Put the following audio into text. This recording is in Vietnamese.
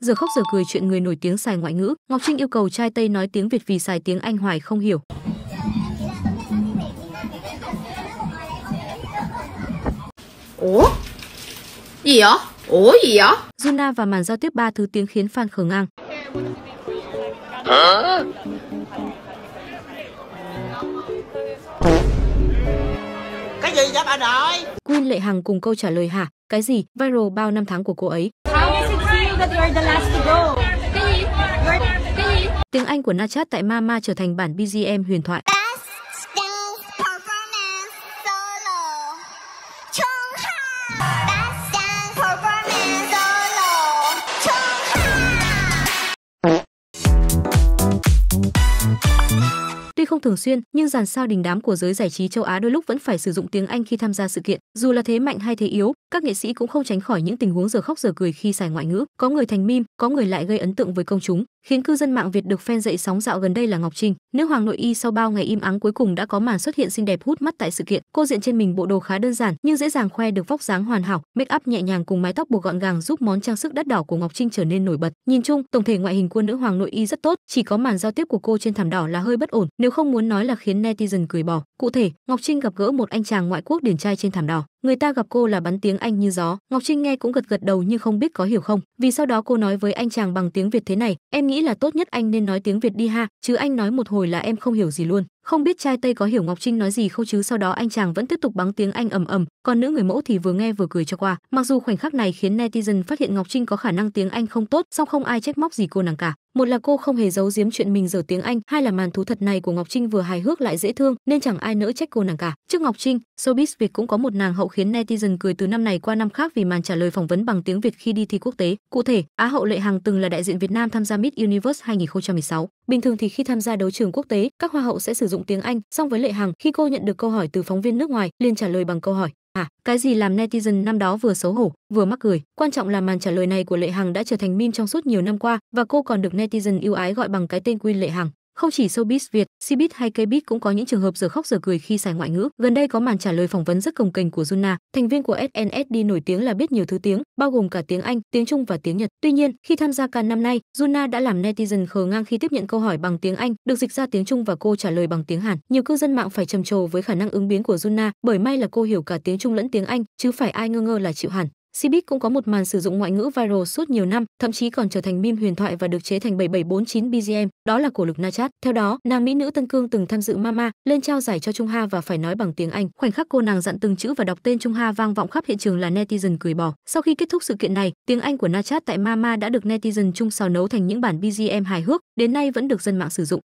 giờ khóc giờ cười chuyện người nổi tiếng xài ngoại ngữ ngọc trinh yêu cầu trai tây nói tiếng việt vì xài tiếng anh hoài không hiểu ủa gì đó ủa gì đó juna và màn giao tiếp ba thứ tiếng khiến fan khờ ngang Hả? cái gì vậy bà nội Quyên Lệ Hằng cùng câu trả lời hả cái gì viral bao năm tháng của cô ấy that you are the last to go. Tiếng Anh của Nachat tại Mama trở thành bản BGM huyền thoại. Tuy không thường xuyên, nhưng dàn sao đình đám của giới giải trí châu Á đôi lúc vẫn phải sử dụng tiếng Anh khi tham gia sự kiện, dù là thế mạnh hay thế yếu, các nghệ sĩ cũng không tránh khỏi những tình huống giờ khóc giờ cười khi xài ngoại ngữ có người thành mim có người lại gây ấn tượng với công chúng khiến cư dân mạng việt được phen dậy sóng dạo gần đây là ngọc trinh nữ hoàng nội y sau bao ngày im ắng cuối cùng đã có màn xuất hiện xinh đẹp hút mắt tại sự kiện cô diện trên mình bộ đồ khá đơn giản nhưng dễ dàng khoe được vóc dáng hoàn hảo make up nhẹ nhàng cùng mái tóc buộc gọn gàng giúp món trang sức đắt đỏ của ngọc trinh trở nên nổi bật nhìn chung tổng thể ngoại hình của nữ hoàng nội y rất tốt chỉ có màn giao tiếp của cô trên thảm đỏ là hơi bất ổn nếu không muốn nói là khiến netizen cười bỏ cụ thể ngọc trinh gặp gỡ một anh chàng ngoại quốc điển trai trên thảm đỏ người ta gặp cô là bắn tiếng anh như gió ngọc trinh nghe cũng gật gật đầu nhưng không biết có hiểu không vì sau đó cô nói với anh chàng bằng tiếng việt thế này em nghĩ là tốt nhất anh nên nói tiếng việt đi ha chứ anh nói một hồi là em không hiểu gì luôn không biết trai tây có hiểu ngọc trinh nói gì không chứ sau đó anh chàng vẫn tiếp tục bắn tiếng anh ầm ầm còn nữ người mẫu thì vừa nghe vừa cười cho qua mặc dù khoảnh khắc này khiến netizen phát hiện ngọc trinh có khả năng tiếng anh không tốt song không ai trách móc gì cô nàng cả một là cô không hề giấu giếm chuyện mình dở tiếng anh hai là màn thú thật này của ngọc trinh vừa hài hước lại dễ thương nên chẳng ai nỡ trách cô nàng cả trước ngọc trinh showbiz việt cũng có một nàng hậu khiến netizen cười từ năm này qua năm khác vì màn trả lời phỏng vấn bằng tiếng việt khi đi thi quốc tế cụ thể á hậu lệ hằng từng là đại diện việt nam tham gia miss universe 2016 bình thường thì khi tham gia đấu trường quốc tế các hoa hậu sẽ sử dụng tiếng anh song với lệ hằng khi cô nhận được câu hỏi từ phóng viên nước ngoài liền trả lời bằng câu hỏi À, cái gì làm netizen năm đó vừa xấu hổ, vừa mắc cười, quan trọng là màn trả lời này của Lệ Hằng đã trở thành meme trong suốt nhiều năm qua và cô còn được netizen yêu ái gọi bằng cái tên Queen Lệ Hằng. Không chỉ showbiz Việt, Cbiz hay Kbiz cũng có những trường hợp giờ khóc giờ cười khi xài ngoại ngữ. Gần đây có màn trả lời phỏng vấn rất công kềnh của Juna, thành viên của SNSD nổi tiếng là biết nhiều thứ tiếng, bao gồm cả tiếng Anh, tiếng Trung và tiếng Nhật. Tuy nhiên, khi tham gia can năm nay, Juna đã làm netizen khờ ngang khi tiếp nhận câu hỏi bằng tiếng Anh, được dịch ra tiếng Trung và cô trả lời bằng tiếng Hàn. Nhiều cư dân mạng phải trầm trồ với khả năng ứng biến của Juna, bởi may là cô hiểu cả tiếng Trung lẫn tiếng Anh, chứ phải ai ngơ ngơ là chịu hẳn. Cbiz cũng có một màn sử dụng ngoại ngữ viral suốt nhiều năm, thậm chí còn trở thành meme huyền thoại và được chế thành 7749 BGM, đó là của lực Na Chat. Theo đó, nàng mỹ nữ Tân Cương từng tham dự Mama, lên trao giải cho Trung Ha và phải nói bằng tiếng Anh. Khoảnh khắc cô nàng dặn từng chữ và đọc tên Trung Ha vang vọng khắp hiện trường là netizen cười bỏ. Sau khi kết thúc sự kiện này, tiếng Anh của Na Chat tại Mama đã được netizen chung xào nấu thành những bản BGM hài hước, đến nay vẫn được dân mạng sử dụng.